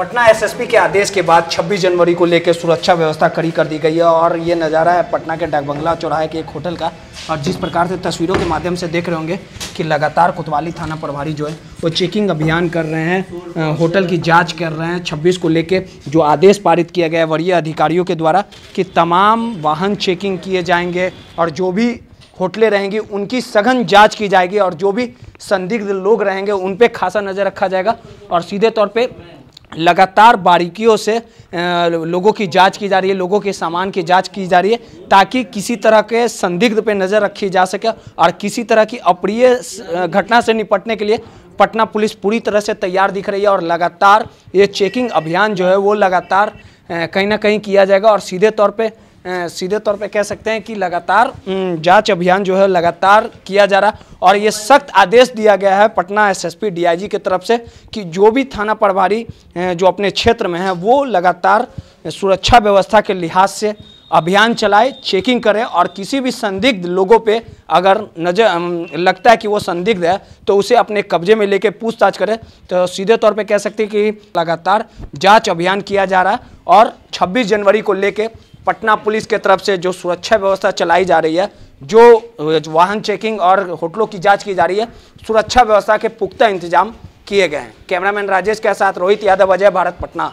Patna SSP के आदेश के बाद 26 जनवरी को लेकर सुरक्षा व्यवस्था कड़ी कर दी गई है और ये नज़ारा है पटना के डाकबंगला चौराहे के एक होटल का और जिस प्रकार से तस्वीरों के माध्यम से देख रहे होंगे कि लगातार कोतवाली थाना प्रभारी जो है वो चेकिंग अभियान कर रहे हैं होटल की जाँच कर रहे हैं छब्बीस को लेकर जो आदेश पारित किया गया है वरीय अधिकारियों के द्वारा कि तमाम वाहन चेकिंग किए जाएंगे और जो भी होटलें रहेंगी उनकी सघन जांच की जाएगी और जो भी संदिग्ध लोग रहेंगे उन पर खासा नज़र रखा जाएगा और सीधे तौर पे लगातार बारीकियों से लोगों की जांच की जा रही है लोगों के सामान की जांच की जा रही है ताकि किसी तरह के संदिग्ध पे नज़र रखी जा सके और किसी तरह की अप्रिय घटना से निपटने के लिए पटना पुलिस पूरी तरह से तैयार दिख रही है और लगातार ये चेकिंग अभियान जो है वो लगातार कहीं ना कहीं किया जाएगा और सीधे तौर पर सीधे तौर पे कह सकते हैं कि लगातार जांच अभियान जो है लगातार किया जा रहा और ये सख्त आदेश दिया गया है पटना एसएसपी डीआईजी की तरफ से कि जो भी थाना प्रभारी जो अपने क्षेत्र में है वो लगातार सुरक्षा व्यवस्था के लिहाज से अभियान चलाए चेकिंग करें और किसी भी संदिग्ध लोगों पे अगर नज़र लगता है कि वो संदिग्ध है तो उसे अपने कब्जे में लेके पूछताछ करें तो सीधे तौर पे कह सकते हैं कि लगातार जांच अभियान किया जा रहा है और 26 जनवरी को लेके पटना पुलिस के तरफ से जो सुरक्षा व्यवस्था चलाई जा रही है जो वाहन चेकिंग और होटलों की जाँच की जा रही है सुरक्षा व्यवस्था के पुख्ता इंतजाम किए गए हैं कैमरामैन राजेश के साथ रोहित यादव अजय भारत पटना